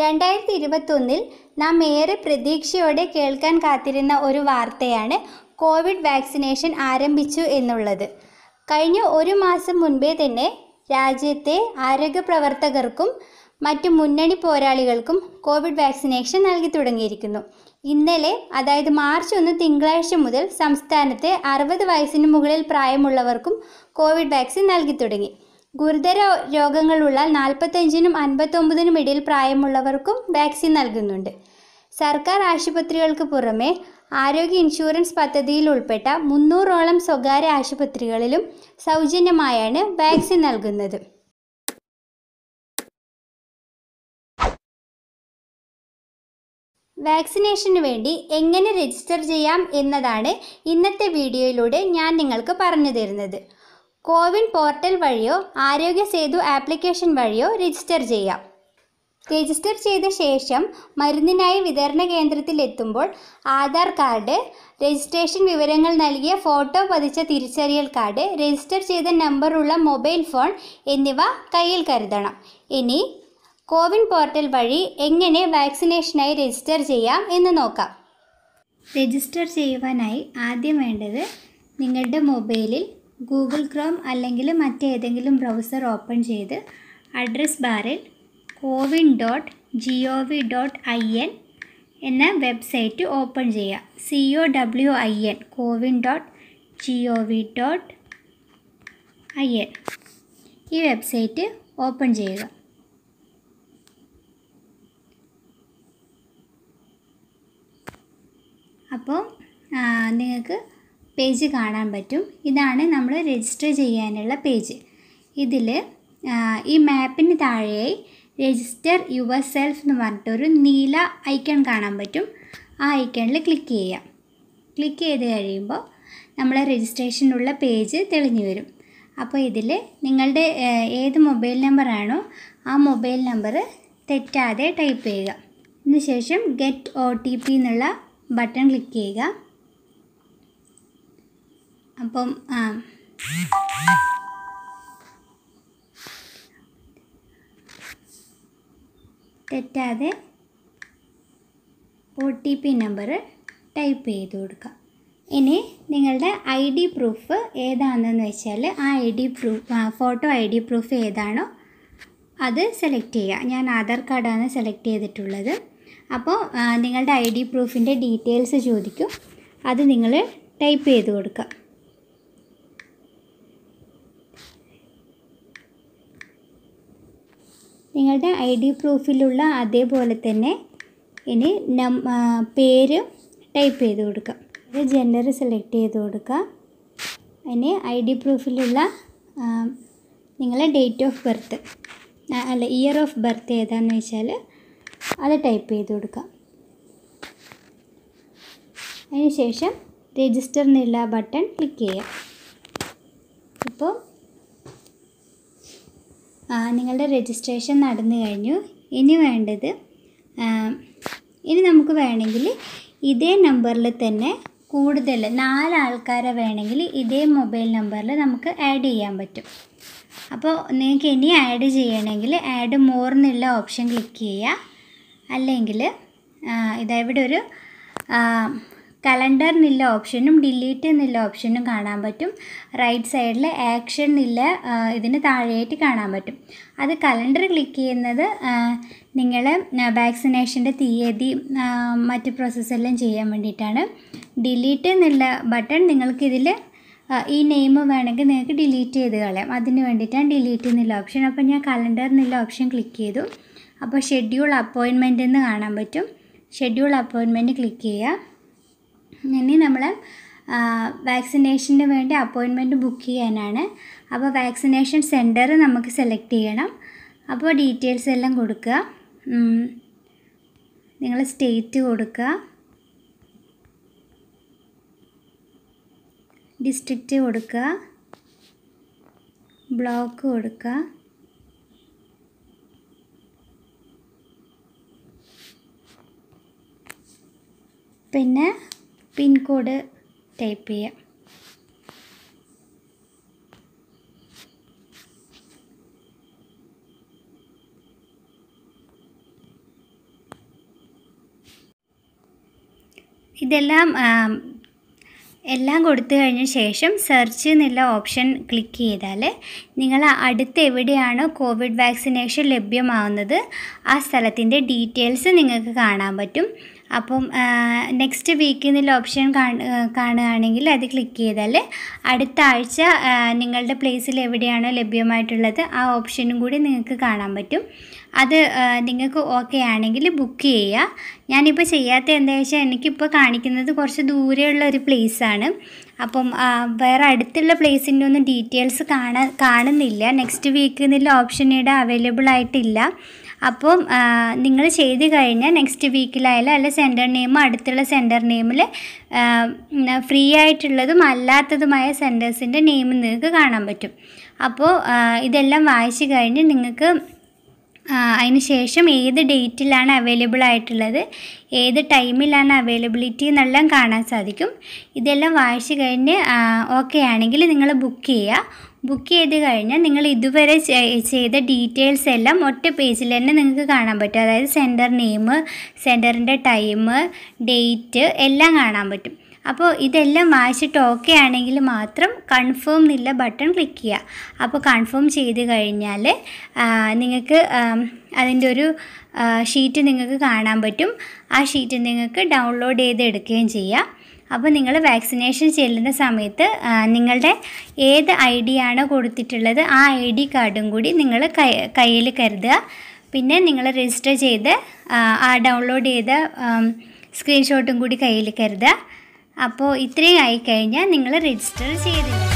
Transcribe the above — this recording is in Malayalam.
രണ്ടായിരത്തി ഇരുപത്തൊന്നിൽ നാം ഏറെ പ്രതീക്ഷയോടെ കേൾക്കാൻ കാത്തിരുന്ന ഒരു വാർത്തയാണ് കോവിഡ് വാക്സിനേഷൻ ആരംഭിച്ചു എന്നുള്ളത് കഴിഞ്ഞ ഒരു മാസം മുൻപേ തന്നെ രാജ്യത്തെ ആരോഗ്യ പ്രവർത്തകർക്കും മറ്റു മുന്നണി പോരാളികൾക്കും കോവിഡ് വാക്സിനേഷൻ നൽകി തുടങ്ങിയിരിക്കുന്നു ഇന്നലെ അതായത് മാർച്ച് ഒന്ന് തിങ്കളാഴ്ച മുതൽ സംസ്ഥാനത്തെ അറുപത് വയസ്സിന് മുകളിൽ പ്രായമുള്ളവർക്കും കോവിഡ് വാക്സിൻ നൽകി തുടങ്ങി ഗുരുതര രോഗങ്ങളുള്ള നാൽപ്പത്തഞ്ചിനും അൻപത്തൊമ്പതിനും ഇടയിൽ പ്രായമുള്ളവർക്കും വാക്സിൻ നൽകുന്നുണ്ട് സർക്കാർ ആശുപത്രികൾക്ക് പുറമെ ആരോഗ്യ ഇൻഷുറൻസ് പദ്ധതിയിൽ ഉൾപ്പെട്ട മുന്നൂറോളം സ്വകാര്യ ആശുപത്രികളിലും സൗജന്യമായാണ് വാക്സിൻ നൽകുന്നത് വാക്സിനേഷന് വേണ്ടി എങ്ങനെ രജിസ്റ്റർ ചെയ്യാം എന്നതാണ് ഇന്നത്തെ വീഡിയോയിലൂടെ ഞാൻ നിങ്ങൾക്ക് പറഞ്ഞു തരുന്നത് കോവിൻ പോർട്ടൽ വഴിയോ ആരോഗ്യ സേതു ആപ്ലിക്കേഷൻ വഴിയോ രജിസ്റ്റർ ചെയ്യാം രജിസ്റ്റർ ചെയ്ത ശേഷം മരുന്നിനായി വിതരണ കേന്ദ്രത്തിൽ എത്തുമ്പോൾ ആധാർ കാർഡ് രജിസ്ട്രേഷൻ വിവരങ്ങൾ നൽകിയ ഫോട്ടോ പതിച്ച തിരിച്ചറിയൽ കാർഡ് രജിസ്റ്റർ ചെയ്ത നമ്പറുള്ള മൊബൈൽ ഫോൺ എന്നിവ കയ്യിൽ കരുതണം ഇനി കോവിൻ പോർട്ടൽ വഴി എങ്ങനെ വാക്സിനേഷനായി രജിസ്റ്റർ ചെയ്യാം എന്ന് നോക്കാം രജിസ്റ്റർ ചെയ്യുവാനായി ആദ്യം വേണ്ടത് നിങ്ങളുടെ മൊബൈലിൽ ഗൂഗിൾ ക്രോം അല്ലെങ്കിൽ മറ്റേതെങ്കിലും ബ്രൗസർ ഓപ്പൺ ചെയ്ത് അഡ്രസ് ബാറിൽ CoWIN dot G O V dot I N എന്ന വെബ്സൈറ്റ് ഓപ്പൺ ചെയ്യുക C O W I N CoWIN dot G O V dot I N ഈ വെബ്സൈറ്റ് ഓപ്പൺ ചെയ്യുക അപ്പോൾ നിങ്ങൾക്ക് പേജ് കാണാൻ പറ്റും ഇതാണ് നമ്മൾ രജിസ്റ്റർ ചെയ്യാനുള്ള പേജ് ഇതിൽ ഈ മാപ്പിന് താഴെയായി രജിസ്റ്റർ യുവർ സെൽഫ് എന്ന് പറഞ്ഞിട്ടൊരു നീല ഐക്കൺ കാണാൻ പറ്റും ആ ഐക്കണിൽ ക്ലിക്ക് ചെയ്യാം ക്ലിക്ക് ചെയ്ത് കഴിയുമ്പോൾ നമ്മളെ രജിസ്ട്രേഷനുള്ള പേജ് തെളിഞ്ഞു വരും അപ്പോൾ ഇതിൽ നിങ്ങളുടെ ഏത് മൊബൈൽ നമ്പറാണോ ആ മൊബൈൽ നമ്പർ തെറ്റാതെ ടൈപ്പ് ചെയ്യുക അതിനുശേഷം ഗെറ്റ് ഒ ടി പി എന്നുള്ള ബട്ടൺ ക്ലിക്ക് ചെയ്യുക അപ്പം തെറ്റാതെ O T P number type ചെയ്ത് കൊടുക്കുക ഇനി നിങ്ങളുടെ ഐ ഡി പ്രൂഫ് ഏതാണെന്ന് വെച്ചാൽ ആ I D proof photo I D proof ഏതാണോ അത് സെലക്ട് ചെയ്യുക ഞാൻ ആധാർ കാർഡാണ് സെലക്ട് ചെയ്തിട്ടുള്ളത് അപ്പോൾ നിങ്ങളുടെ ഐ ഡി പ്രൂഫിൻ്റെ ഡീറ്റെയിൽസ് ചോദിക്കും അത് നിങ്ങൾ ടൈപ്പ് ചെയ്ത് കൊടുക്കുക നിങ്ങളുടെ ഐ ഡി പ്രൂഫിലുള്ള അതേപോലെ തന്നെ ഇനി നം പേര് ടൈപ്പ് ചെയ്ത് കൊടുക്കുക ജെൻഡർ സെലക്ട് ചെയ്ത് കൊടുക്കുക അതിന് ഐ ഡി പ്രൂഫിലുള്ള നിങ്ങളെ ഡേറ്റ് ഓഫ് ബർത്ത് അല്ല ഇയർ ഓഫ് ബർത്ത് ഏതാന്ന് വെച്ചാൽ അത് ടൈപ്പ് ചെയ്ത് കൊടുക്കുക അതിനുശേഷം രജിസ്റ്റർ എന്നുള്ള ബട്ടൺ ക്ലിക്ക് ചെയ്യാം ഇപ്പോൾ നിങ്ങളുടെ രജിസ്ട്രേഷൻ നടന്നു കഴിഞ്ഞു ഇനി വേണ്ടത് ഇനി നമുക്ക് വേണമെങ്കിൽ ഇതേ നമ്പറിൽ തന്നെ കൂടുതൽ നാലാൾക്കാരെ വേണമെങ്കിൽ ഇതേ മൊബൈൽ നമ്പറിൽ നമുക്ക് ആഡ് ചെയ്യാൻ പറ്റും അപ്പോൾ നിങ്ങൾക്ക് ഇനി ആഡ് ചെയ്യണമെങ്കിൽ ആഡ് മോർ എന്നുള്ള ഓപ്ഷൻ ക്ലിക്ക് ചെയ്യുക അല്ലെങ്കിൽ ഇതാ ഇവിടെ ഒരു കലണ്ടർ എന്നുള്ള ഓപ്ഷനും ഡിലീറ്റ് എന്നുള്ള ഓപ്ഷനും കാണാൻ പറ്റും റൈറ്റ് സൈഡിൽ ആക്ഷൻ എന്നുള്ള ഇതിന് താഴെയായിട്ട് കാണാൻ പറ്റും അത് കലണ്ടർ ക്ലിക്ക് ചെയ്യുന്നത് നിങ്ങൾ വാക്സിനേഷൻ്റെ തീയതി മറ്റ് പ്രോസസ്സെല്ലാം ചെയ്യാൻ വേണ്ടിയിട്ടാണ് ഡിലീറ്റ് എന്നുള്ള ബട്ടൺ നിങ്ങൾക്കിതിൽ ഈ നെയിം വേണമെങ്കിൽ നിങ്ങൾക്ക് ഡിലീറ്റ് ചെയ്ത് കളയാം അതിന് വേണ്ടിയിട്ടാണ് ഡിലീറ്റ് എന്നുള്ള ഓപ്ഷൻ അപ്പോൾ ഞാൻ കലണ്ടർ എന്നുള്ള ഓപ്ഷൻ ക്ലിക്ക് ചെയ്തു അപ്പോൾ ഷെഡ്യൂൾ അപ്പോയിൻമെൻ്റ് എന്ന് കാണാൻ പറ്റും ഷെഡ്യൂൾ അപ്പോയിൻമെൻറ്റ് ക്ലിക്ക് ചെയ്യുക ഇനി നമ്മൾ വാക്സിനേഷന് വേണ്ടി അപ്പോയിൻമെൻറ്റ് ബുക്ക് ചെയ്യാനാണ് അപ്പോൾ വാക്സിനേഷൻ സെൻറ്റർ നമുക്ക് സെലക്ട് ചെയ്യണം അപ്പോൾ ഡീറ്റെയിൽസ് എല്ലാം കൊടുക്കുക നിങ്ങൾ സ്റ്റേറ്റ് കൊടുക്കുക ഡിസ്ട്രിക്റ്റ് കൊടുക്കുക ബ്ലോക്ക് കൊടുക്കുക പിന്നെ പിൻകോഡ് ടൈപ്പ് ചെയ്യുക ഇതെല്ലാം എല്ലാം കൊടുത്തു കഴിഞ്ഞ ശേഷം സെർച്ച് എന്നുള്ള ഓപ്ഷൻ ക്ലിക്ക് ചെയ്താൽ നിങ്ങൾ അടുത്ത് എവിടെയാണോ കോവിഡ് വാക്സിനേഷൻ ലഭ്യമാവുന്നത് ആ സ്ഥലത്തിൻ്റെ ഡീറ്റെയിൽസ് നിങ്ങൾക്ക് കാണാൻ പറ്റും അപ്പം നെക്സ്റ്റ് വീക്ക് എന്നുള്ള ഓപ്ഷൻ കാണുകയാണെങ്കിൽ അത് ക്ലിക്ക് ചെയ്താൽ അടുത്ത ആഴ്ച നിങ്ങളുടെ പ്ലേസിൽ എവിടെയാണോ ലഭ്യമായിട്ടുള്ളത് ആ ഓപ്ഷനും കൂടി നിങ്ങൾക്ക് കാണാൻ പറ്റും അത് നിങ്ങൾക്ക് ഓക്കെ ആണെങ്കിൽ ബുക്ക് ചെയ്യുക ഞാനിപ്പോൾ ചെയ്യാത്ത എന്താ വെച്ചാൽ എനിക്കിപ്പോൾ കാണിക്കുന്നത് കുറച്ച് ദൂരെയുള്ള ഒരു പ്ലേസാണ് അപ്പം വേറെ അടുത്തുള്ള പ്ലേസിൻ്റെ ഒന്നും ഡീറ്റെയിൽസ് കാണാൻ കാണുന്നില്ല നെക്സ്റ്റ് വീക്ക് എന്നുള്ള ഓപ്ഷൻ ഇവിടെ അവൈലബിൾ ആയിട്ടില്ല അപ്പം നിങ്ങൾ ചെയ്ത് കഴിഞ്ഞാൽ നെക്സ്റ്റ് വീക്കിലായാലും അല്ല സെൻറ്റർ നെയിം അടുത്തുള്ള സെൻറ്റർ നെയിമിൽ ഫ്രീ ആയിട്ടുള്ളതും അല്ലാത്തതുമായ സെൻറ്റേഴ്സിൻ്റെ നെയിം നിങ്ങൾക്ക് കാണാൻ പറ്റും അപ്പോൾ ഇതെല്ലാം വായിച്ചു കഴിഞ്ഞ് നിങ്ങൾക്ക് അതിന് ശേഷം ഏത് ഡേറ്റിലാണ് അവൈലബിൾ ആയിട്ടുള്ളത് ഏത് ടൈമിലാണ് അവൈലബിലിറ്റി എന്നെല്ലാം കാണാൻ സാധിക്കും ഇതെല്ലാം വായിച്ച് കഴിഞ്ഞ് ഓക്കെ ആണെങ്കിൽ നിങ്ങൾ ബുക്ക് ചെയ്യുക ബുക്ക് ചെയ്ത് കഴിഞ്ഞാൽ നിങ്ങൾ ഇതുവരെ ചെയ്ത ഡീറ്റെയിൽസ് എല്ലാം ഒറ്റ പേജിൽ തന്നെ നിങ്ങൾക്ക് കാണാൻ പറ്റും അതായത് സെൻറ്റർ നെയിം സെൻറ്ററിൻ്റെ ടൈം ഡേറ്റ് എല്ലാം കാണാൻ പറ്റും അപ്പോൾ ഇതെല്ലാം വായിച്ചിട്ട് ഓക്കെ ആണെങ്കിൽ മാത്രം കൺഫേം എന്നുള്ള ബട്ടൺ ക്ലിക്ക് ചെയ്യുക അപ്പോൾ കൺഫേം ചെയ്ത് കഴിഞ്ഞാൽ നിങ്ങൾക്ക് അതിൻ്റെ ഒരു ഷീറ്റ് നിങ്ങൾക്ക് കാണാൻ പറ്റും ആ ഷീറ്റ് നിങ്ങൾക്ക് ഡൗൺലോഡ് ചെയ്ത് എടുക്കുകയും ചെയ്യാം അപ്പോൾ നിങ്ങൾ വാക്സിനേഷൻ ചെല്ലുന്ന സമയത്ത് നിങ്ങളുടെ ഏത് ഐ ഡി ആണോ കൊടുത്തിട്ടുള്ളത് ആ ഐ ഡി കാർഡും കൂടി നിങ്ങൾ കൈ കയ്യിൽ കരുതുക പിന്നെ നിങ്ങൾ രജിസ്റ്റർ ചെയ്ത് ആ ഡൗൺലോഡ് ചെയ്ത സ്ക്രീൻഷോട്ടും കൂടി കയ്യിൽ കരുതുക അപ്പോൾ ഇത്രയും ആയിക്കഴിഞ്ഞാൽ നിങ്ങൾ രജിസ്റ്റർ ചെയ്തില്ല